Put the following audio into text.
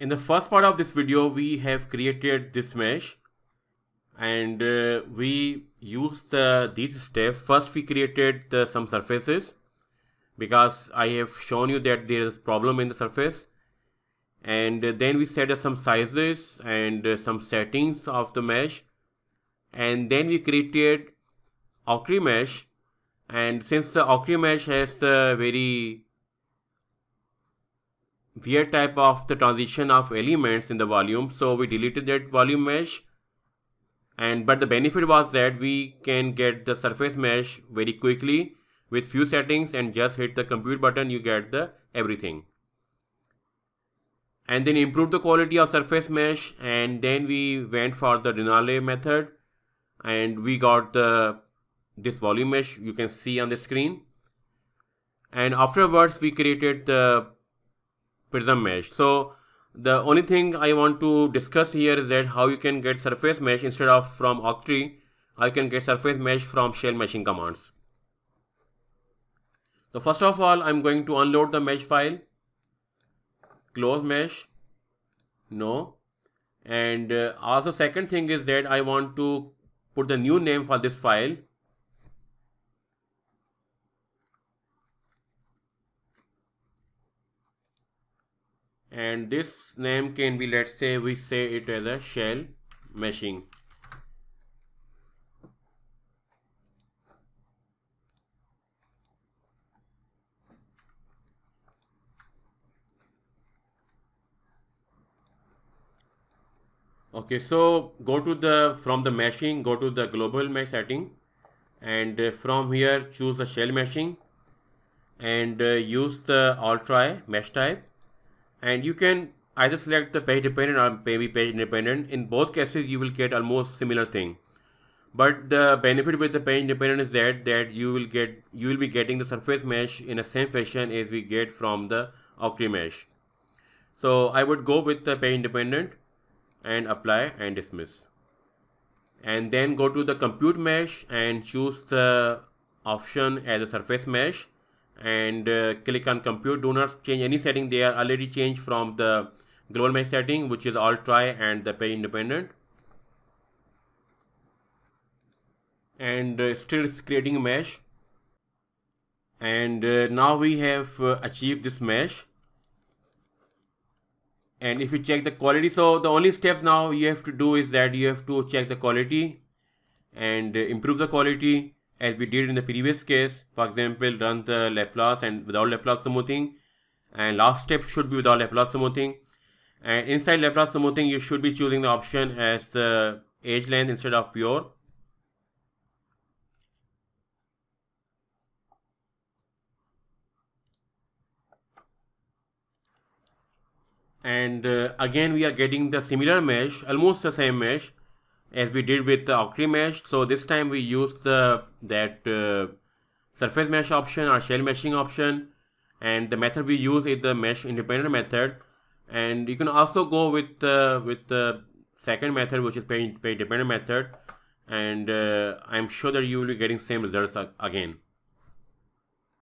In the first part of this video, we have created this mesh and uh, we used the, uh, these steps. First, we created the, some surfaces because I have shown you that there is problem in the surface and then we set up some sizes and uh, some settings of the mesh and then we created Ocri mesh and since the Ocri mesh has the very weird type of the transition of elements in the volume so we deleted that volume mesh and but the benefit was that we can get the surface mesh very quickly with few settings and just hit the compute button you get the everything and then improve the quality of surface mesh and then we went for the Renale method and we got the this volume mesh you can see on the screen and afterwards we created the prism mesh. So the only thing I want to discuss here is that how you can get surface mesh instead of from Octree, I can get surface mesh from shell meshing commands. So first of all, I'm going to unload the mesh file, close mesh, no. And uh, also second thing is that I want to put the new name for this file and this name can be let's say we say it as a shell meshing okay so go to the from the meshing go to the global mesh setting and uh, from here choose a shell meshing and uh, use the ultra mesh type and you can either select the page dependent or maybe page independent. In both cases, you will get almost similar thing. But the benefit with the page independent is that that you will get you will be getting the surface mesh in the same fashion as we get from the octree mesh. So I would go with the page independent and apply and dismiss. And then go to the compute mesh and choose the option as a surface mesh and uh, click on compute do not change any setting they are already changed from the global mesh setting which is all try and the pay independent and uh, still is creating mesh and uh, now we have uh, achieved this mesh and if you check the quality so the only steps now you have to do is that you have to check the quality and uh, improve the quality as we did in the previous case, for example, run the Laplace and without Laplace smoothing, and last step should be without Laplace smoothing. And inside Laplace smoothing, you should be choosing the option as the edge length instead of pure. And uh, again, we are getting the similar mesh, almost the same mesh as we did with the Octree mesh. So this time we use the that uh, surface mesh option or shell meshing option and the method we use is the mesh independent method and you can also go with uh, with the second method which is pay, independent dependent method and uh, I'm sure that you will be getting same results again.